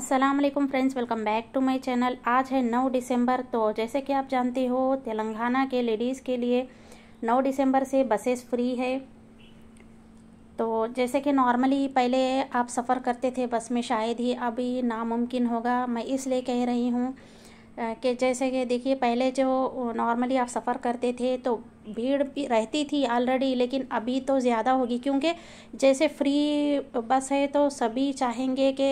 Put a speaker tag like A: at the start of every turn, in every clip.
A: अस्सलाम वालेकुम friends welcome back to my channel आज है 9 दिसंबर तो जैसे कि आप जानते हो तेलंगाना के लेडीज़ के लिए 9 दिसंबर से बसेस फ्री है तो जैसे कि नॉर्मली पहले आप सफ़र करते थे बस में शायद ही अभी नामुमकिन होगा मैं इसलिए कह रही हूँ कि जैसे कि देखिए पहले जो नॉर्मली आप सफ़र करते थे तो भीड़ भी रहती थी ऑलरेडी लेकिन अभी तो ज़्यादा होगी क्योंकि जैसे फ्री बस है तो सभी चाहेंगे कि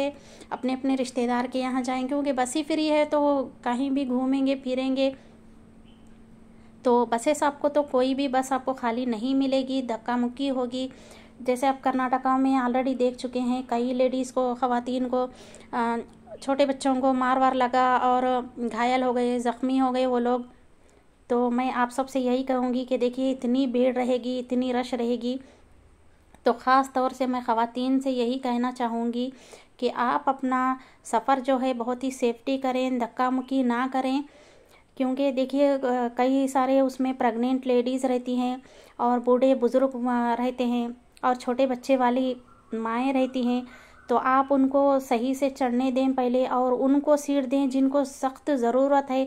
A: अपने अपने रिश्तेदार के यहाँ जाएँ क्योंकि बस ही फ्री है तो कहीं भी घूमेंगे फिरेंगे तो बसेस आपको तो कोई भी बस आपको खाली नहीं मिलेगी धक्का मुक्की होगी जैसे आप कर्नाटका में ऑलरेडी देख चुके हैं कई लेडीज़ को ख़वातीन को छोटे बच्चों को मार वार लगा और घायल हो गए ज़ख्मी हो गए वो लोग तो मैं आप सबसे यही कहूँगी कि देखिए इतनी भीड़ रहेगी इतनी रश रहेगी तो ख़ास तौर से मैं ख़वान से यही कहना चाहूँगी कि आप अपना सफ़र जो है बहुत ही सेफ्टी करें धक्का मुक्की ना करें क्योंकि देखिए कई सारे उसमें प्रेग्नेंट लेडीज़ रहती हैं और बूढ़े बुज़ुर्ग रहते हैं और छोटे बच्चे वाली माएँ रहती हैं तो आप उनको सही से चढ़ने दें पहले और उनको सीट दें जिनको सख्त ज़रूरत है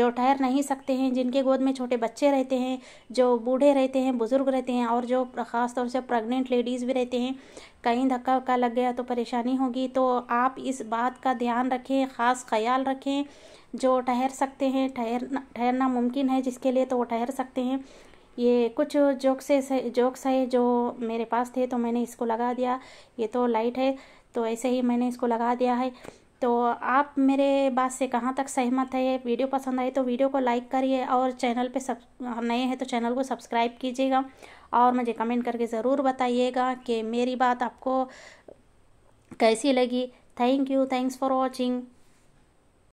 A: जो ठहर नहीं सकते हैं जिनके गोद में छोटे बच्चे रहते हैं जो बूढ़े रहते हैं बुज़ुर्ग रहते हैं और जो ख़ास तौर से प्रेग्नेंट लेडीज़ भी रहते हैं कहीं धक्का वक्का लग गया तो परेशानी होगी तो आप इस बात का ध्यान रखें ख़ास ख्याल रखें जो ठहर सकते हैं ठहर ठहरना मुमकिन है जिसके लिए तो वो ठहर सकते हैं ये कुछ जोक्स जोक्स है जो मेरे पास थे तो मैंने इसको लगा दिया ये तो लाइट है तो ऐसे ही मैंने इसको लगा दिया है तो आप मेरे बात से कहाँ तक सहमत है वीडियो पसंद आए तो वीडियो को लाइक करिए और चैनल पे सब नए हैं तो चैनल को सब्सक्राइब कीजिएगा और मुझे कमेंट करके ज़रूर बताइएगा कि मेरी बात आपको कैसी लगी thank you thanks for watching